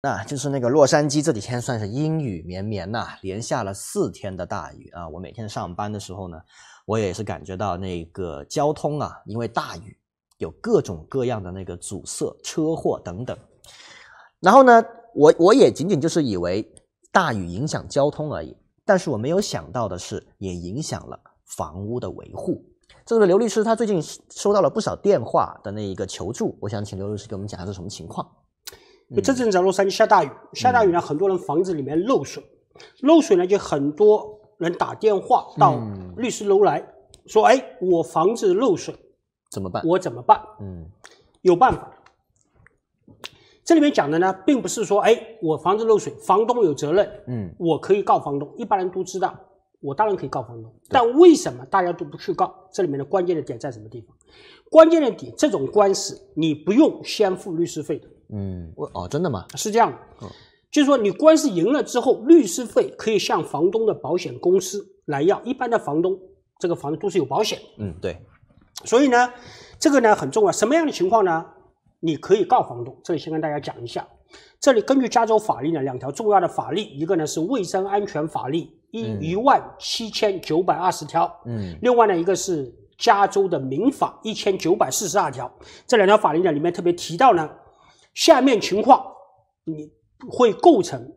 那就是那个洛杉矶这几天算是阴雨绵绵呐，连下了四天的大雨啊！我每天上班的时候呢，我也是感觉到那个交通啊，因为大雨有各种各样的那个阻塞、车祸等等。然后呢，我我也仅仅就是以为大雨影响交通而已，但是我没有想到的是也影响了房屋的维护。这个刘律师他最近收到了不少电话的那一个求助，我想请刘律师给我们讲一下是什么情况。这阵在洛杉矶下大雨，下大雨呢，很多人房子里面漏水，漏水呢，就很多人打电话到律师楼来说：“哎，我房子漏水，怎么办？我怎么办？”嗯，有办法。这里面讲的呢，并不是说：“哎，我房子漏水，房东有责任。”嗯，我可以告房东。一般人都知道，我当然可以告房东。但为什么大家都不去告？这里面的关键的点在什么地方？关键的点，这种官司你不用先付律师费的。嗯，我哦，真的吗？是这样的，就是说你官司赢了之后，律师费可以向房东的保险公司来要。一般的房东，这个房子都是有保险。嗯，对。所以呢，这个呢很重要。什么样的情况呢？你可以告房东。这里先跟大家讲一下。这里根据加州法律呢，两条重要的法律，一个呢是卫生安全法律一一万七千九百二十条。嗯。另外呢，一个是加州的民法一千九百四十二条。这两条法律呢，里面特别提到呢。下面情况你会构成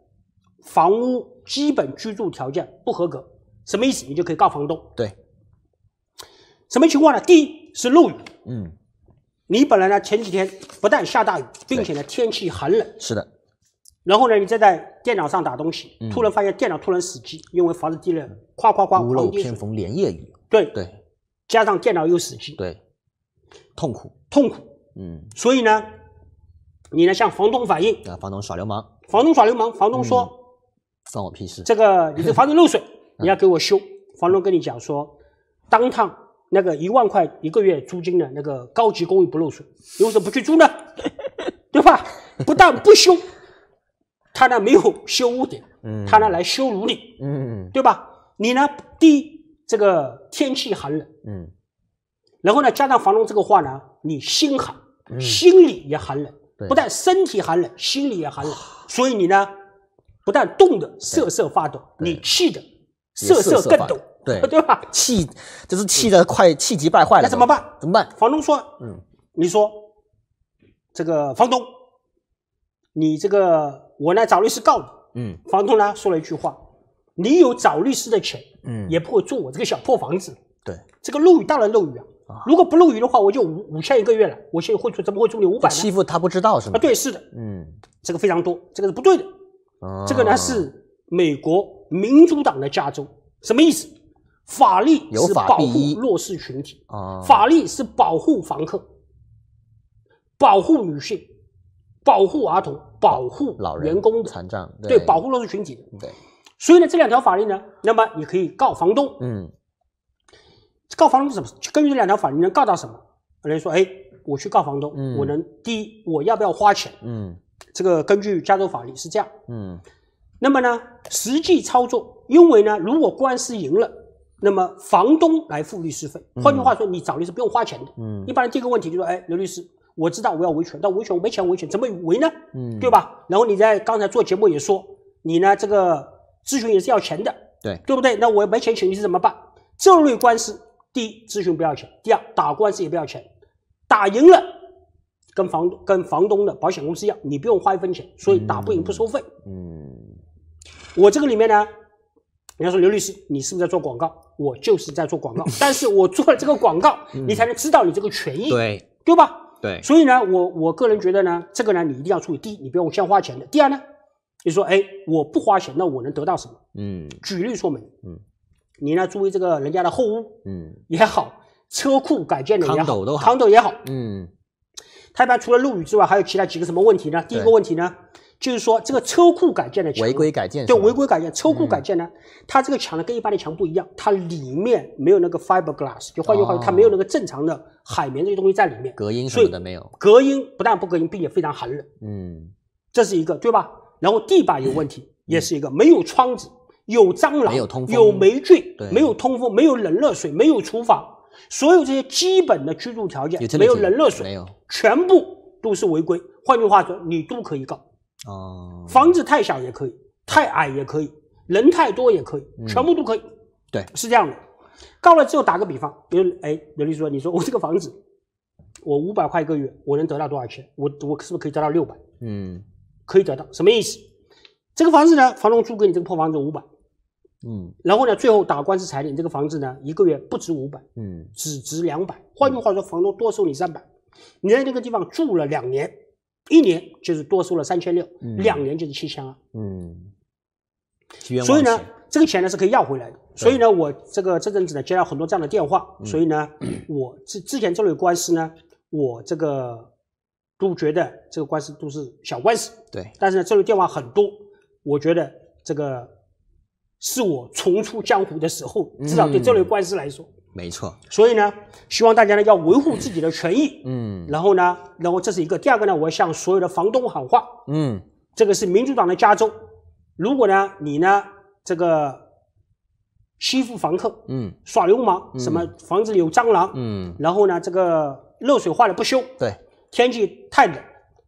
房屋基本居住条件不合格，什么意思？你就可以告房东。对，什么情况呢？第一是漏雨。嗯，你本来呢前几天不但下大雨，并且呢天气寒冷。是的。然后呢，你再在电脑上打东西，突然发现电脑突然死机，因为房子地热，咵咵咵。屋漏偏逢连夜雨。对对。加上电脑又死机。对。痛苦痛苦。嗯。所以呢？你呢？向房东反映啊！房东耍流氓！房东耍流氓！房东说：“关我屁事！”这个，你的房子漏水，你要给我修。房东跟你讲说：“当趟那个一万块一个月租金的那个高级公寓不漏水，你为什么不去租呢？对吧？不但不修，他呢没有修屋顶，他呢来羞辱你，嗯，对吧？你呢，第一，这个天气寒冷，嗯，然后呢，加上房东这个话呢，你心寒，心里也寒冷。”不但身体寒冷，心里也寒冷，所以你呢，不但冻得瑟瑟发抖，你气的瑟瑟更抖，对，吧？气就是气的快，气急败坏了。那怎么办？怎么办？房东说：“嗯，你说，这个房东，你这个我呢找律师告你。”嗯，房东呢说了一句话：“你有找律师的钱，嗯，也不会住我这个小破房子。”对，这个漏雨当然漏雨啊。如果不漏雨的话，我就五五千一个月了。我现在会出怎么会出你五百？欺负他不知道是吗？啊，对，是的，嗯，这个非常多，这个是不对的。这个呢是美国民主党的加州，什么意思？法律是保护弱势群体啊，法律是保护房客、保护女性、保护儿童、保护老人、员工、残障，对，保护弱势群体。对，所以呢，这两条法律呢，那么你可以告房东，嗯。告房东怎么？根据这两条法律能告到什么？有人说：“哎，我去告房东，我能第一，我要不要花钱？”嗯，这个根据加州法律是这样。嗯，那么呢，实际操作，因为呢，如果官司赢了，那么房东来付律师费。换句话说，你找律师不用花钱的。嗯，一般第一个问题就说：“哎，刘律师，我知道我要维权，但维权我没钱维权，怎么维呢？”嗯，对吧？然后你在刚才做节目也说，你呢这个咨询也是要钱的。对，对不对？那我没钱请律师怎么办？这类官司。第一，咨询不要钱；第二，打官司也不要钱，打赢了跟房跟房东的保险公司一样，你不用花一分钱，所以打不赢不收费。嗯，我这个里面呢，人家说刘律师，你是不是在做广告？我就是在做广告，但是我做了这个广告，你才能知道你这个权益，对对吧？对。所以呢，我我个人觉得呢，这个呢你一定要注意：第一，你不用先花钱的；第二呢，你说哎，我不花钱，那我能得到什么？嗯，举例说明。嗯。你呢？作为这个人家的后屋，嗯，也好，车库改建的也好，都好，扛斗也好，嗯，它一般除了漏雨之外，还有其他几个什么问题呢？第一个问题呢，就是说这个车库改建的墙违规改建，对违规改建车库改建呢，它这个墙呢跟一般的墙不一样，它里面没有那个 fiberglass，就换句话，它没有那个正常的海绵这些东西在里面，隔音什么的没有，隔音不但不隔音，并且非常寒冷，嗯，这是一个对吧？然后地板有问题，也是一个没有窗子。有蟑螂，没有通风，有霉菌，没有通风，没有冷热水，没有厨房，所有这些基本的居住条件没有冷热水，没有，全部都是违规。换句话说，你都可以告哦。房子太小也可以，太矮也可以，人太多也可以，全部都可以。对，是这样的。告了之后，打个比方，比如哎刘律师说，你说我这个房子，我五百块一个月，我能得到多少钱？我我是不是可以得到六百？嗯，可以得到。什么意思？这个房子呢，房东租给你这个破房子五百。嗯，然后呢，最后打官司裁定这个房子呢，一个月不值五百，嗯，只值两百。换句话说，房东多收你三百，你在那个地方住了两年，一年就是多收了三千六，两年就是七千二，嗯，所以呢，这个钱呢是可以要回来的。所以呢，我这个这阵子呢接到很多这样的电话，所以呢，我之之前这类官司呢，我这个都觉得这个官司都是小官司。对，但是呢，这类电话很多，我觉得这个。是我重出江湖的时候，至少对这类官司来说，没错。所以呢，希望大家呢要维护自己的权益，嗯。然后呢，然后这是一个。第二个呢，我向所有的房东喊话，嗯，这个是民主党的加州，如果呢你呢这个欺负房客，嗯，耍流氓，什么房子里有蟑螂，嗯，然后呢这个漏水坏了不修，对，天气太冷，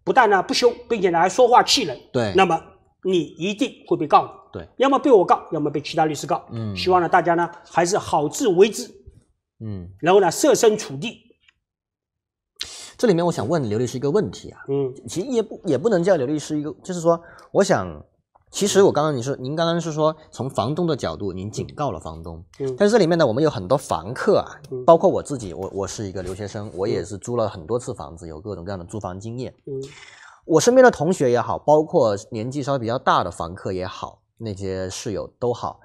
不但呢不修，并且呢还说话气人，对，那么你一定会被告的。对，要么被我告，要么被其他律师告。嗯，希望呢，大家呢还是好自为之。嗯，然后呢，设身处地。这里面我想问刘律师一个问题啊。嗯，其实也不也不能叫刘律师一个，就是说，我想，其实我刚刚你说，您刚刚是说从房东的角度，您警告了房东。嗯，但是这里面呢，我们有很多房客啊，包括我自己，我我是一个留学生，我也是租了很多次房子，有各种各样的租房经验。嗯，我身边的同学也好，包括年纪稍微比较大的房客也好。那些室友都好，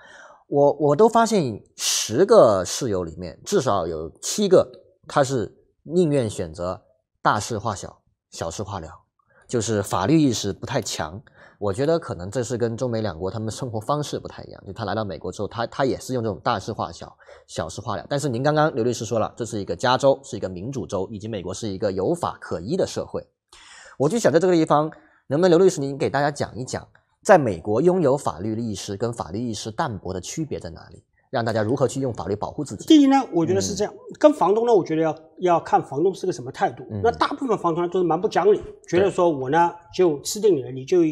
我我都发现十个室友里面至少有七个，他是宁愿选择大事化小，小事化了，就是法律意识不太强。我觉得可能这是跟中美两国他们生活方式不太一样。就他来到美国之后，他他也是用这种大事化小，小事化了。但是您刚刚刘律师说了，这是一个加州，是一个民主州，以及美国是一个有法可依的社会。我就想在这个地方，能不能刘律师您给大家讲一讲？在美国拥有法律意识跟法律意识淡薄的区别在哪里？让大家如何去用法律保护自己？第一呢，我觉得是这样，跟房东呢，我觉得要要看房东是个什么态度。那大部分房东都是蛮不讲理，觉得说我呢就吃定你了，你就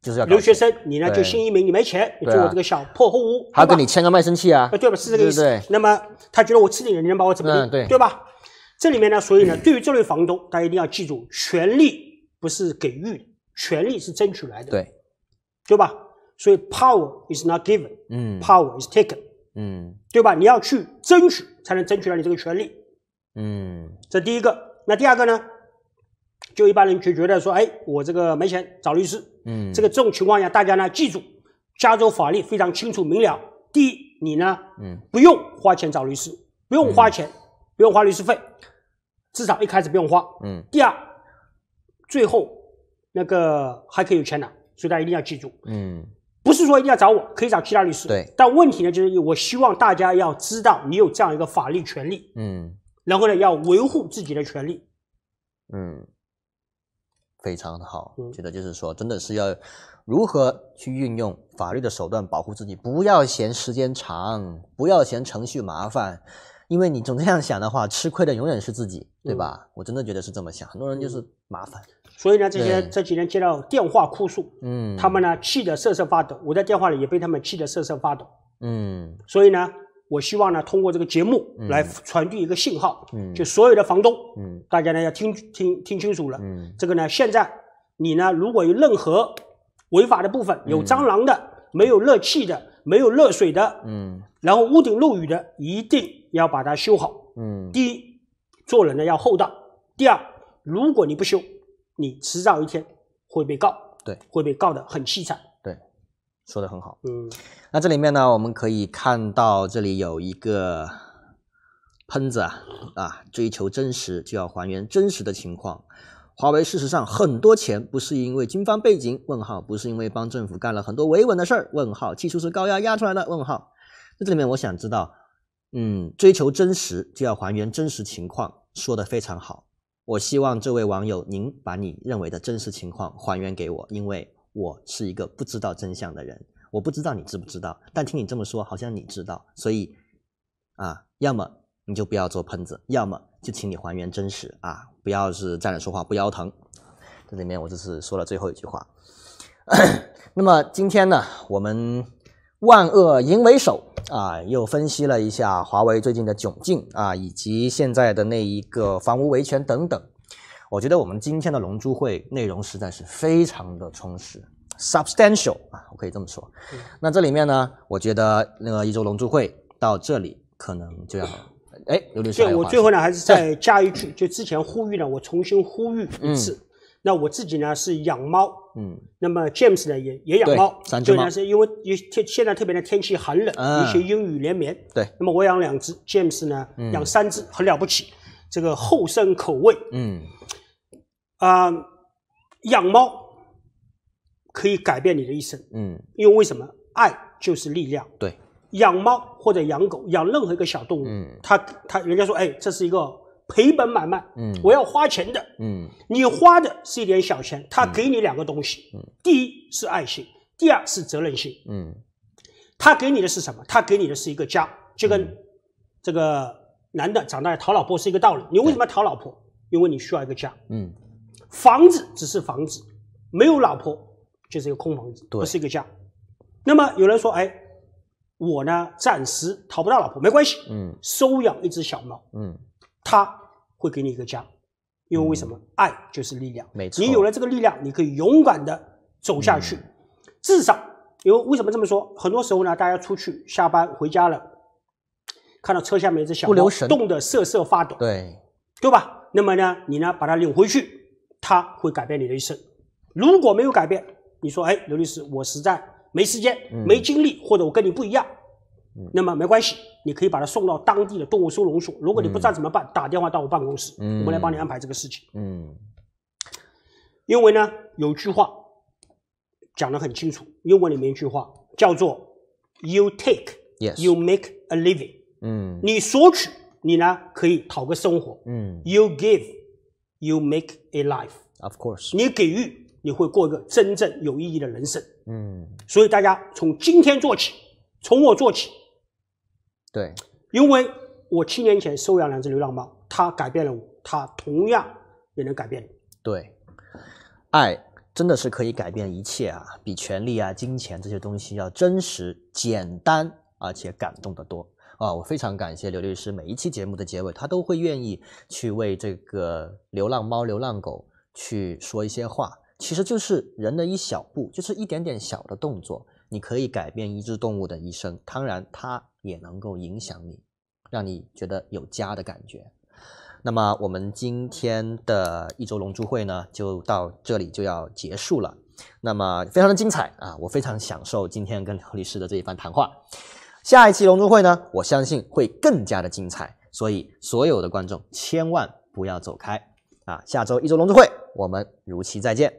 就是要留学生，你呢就新一民，你没钱，你就我这个小破户屋，还要跟你签个卖身契啊，对吧？是这个意思。那么他觉得我吃定你了，你能把我怎么地？对，对吧？这里面呢，所以呢，对于这类房东，大家一定要记住，权利不是给予的，权利是争取来的。对。对吧？所以 power is not given，嗯，power is taken，嗯，对吧？你要去争取，才能争取到你这个权利，嗯，这第一个。那第二个呢？就一般人就觉得说，哎，我这个没钱找律师，嗯，这个这种情况下，大家呢记住，加州法律非常清楚明了。第一，你呢，嗯，不用花钱找律师，不用花钱，不用花律师费，至少一开始不用花，嗯。第二，最后那个还可以有钱拿。所以大家一定要记住，嗯，不是说一定要找我，可以找其他律师，对。但问题呢，就是我希望大家要知道，你有这样一个法律权利，嗯，然后呢，要维护自己的权利，嗯，非常的好，觉得就是说，真的是要如何去运用法律的手段保护自己，不要嫌时间长，不要嫌程序麻烦。因为你总这样想的话，吃亏的永远是自己，对吧？我真的觉得是这么想。很多人就是麻烦。所以呢，这些这几天接到电话哭诉，嗯，他们呢气得瑟瑟发抖。我在电话里也被他们气得瑟瑟发抖，嗯。所以呢，我希望呢通过这个节目来传递一个信号，嗯，就所有的房东，嗯，大家呢要听听听清楚了，嗯，这个呢现在你呢如果有任何违法的部分，有蟑螂的，没有热气的，没有热水的，嗯，然后屋顶漏雨的，一定。要把它修好，嗯，第一，做人呢要厚道；第二，如果你不修，你迟早一天会被告，对，会被告的很凄惨。对，说的很好，嗯。那这里面呢，我们可以看到这里有一个喷子啊，啊，追求真实就要还原真实的情况。华为事实上很多钱不是因为军方背景，问号不是因为帮政府干了很多维稳的事儿，问号技术是高压压出来的，问号。那这里面我想知道。嗯，追求真实就要还原真实情况，说的非常好。我希望这位网友，您把你认为的真实情况还原给我，因为我是一个不知道真相的人，我不知道你知不知道，但听你这么说，好像你知道，所以，啊，要么你就不要做喷子，要么就请你还原真实啊，不要是站着说话不腰疼。这里面我就是说了最后一句话。那么今天呢，我们。万恶淫为首啊！又分析了一下华为最近的窘境啊，以及现在的那一个房屋维权等等。我觉得我们今天的龙珠会内容实在是非常的充实，substantial 啊，我可以这么说。那这里面呢，我觉得那个一周龙珠会到这里可能就要，哎，刘律师，我最后呢还是再加一句，就之前呼吁呢，我重新呼吁一次。那我自己呢是养猫，嗯，那么 James 呢也也养猫，就三只猫，是因为天现在特别的天气寒冷，嗯，些阴雨连绵，对，那么我养两只，James 呢养三只，很了不起，这个后生口味，嗯，啊，养猫可以改变你的一生，嗯，因为为什么爱就是力量，对，养猫或者养狗，养任何一个小动物，嗯，它它人家说哎这是一个。赔本买卖，嗯，我要花钱的，嗯，你花的是一点小钱，他给你两个东西，嗯，第一是爱心，第二是责任心，嗯，他给你的是什么？他给你的是一个家，就跟这个男的长大讨老婆是一个道理。你为什么要讨老婆？因为你需要一个家，嗯，房子只是房子，没有老婆就是一个空房子，不是一个家。那么有人说，哎，我呢暂时讨不到老婆，没关系，嗯，收养一只小猫，嗯，它。会给你一个家，因为为什么爱就是力量？没错，你有了这个力量，你可以勇敢的走下去。至少，因为为什么这么说？很多时候呢，大家出去下班回家了，看到车下面一只小猫，冻得瑟瑟发抖，对，对吧？那么呢，你呢把它领回去，它会改变你的一生。如果没有改变，你说，哎，刘律师，我实在没时间、没精力，或者我跟你不一样，那么没关系。你可以把它送到当地的动物收容所。如果你不知道怎么办，打电话到我办公室，我们来帮你安排这个事情。嗯。因为呢，有句话讲的很清楚，英文里面一句话叫做 “you take you make a living”。嗯。你索取，你呢可以讨个生活。嗯。You give you make a life. Of course. 你给予，你会过一个真正有意义的人生。嗯。所以大家从今天做起，从我做起。对，因为我七年前收养两只流浪猫，它改变了我，它同样也能改变你。对，爱真的是可以改变一切啊！比权力啊、金钱这些东西要真实、简单，而且感动得多啊！我非常感谢刘律师，每一期节目的结尾，他都会愿意去为这个流浪猫、流浪狗去说一些话。其实就是人的一小步，就是一点点小的动作，你可以改变一只动物的一生。当然，它。也能够影响你，让你觉得有家的感觉。那么，我们今天的一周龙珠会呢，就到这里就要结束了。那么，非常的精彩啊！我非常享受今天跟刘律师的这一番谈话。下一期龙珠会呢，我相信会更加的精彩。所以，所有的观众千万不要走开啊！下周一周龙珠会，我们如期再见。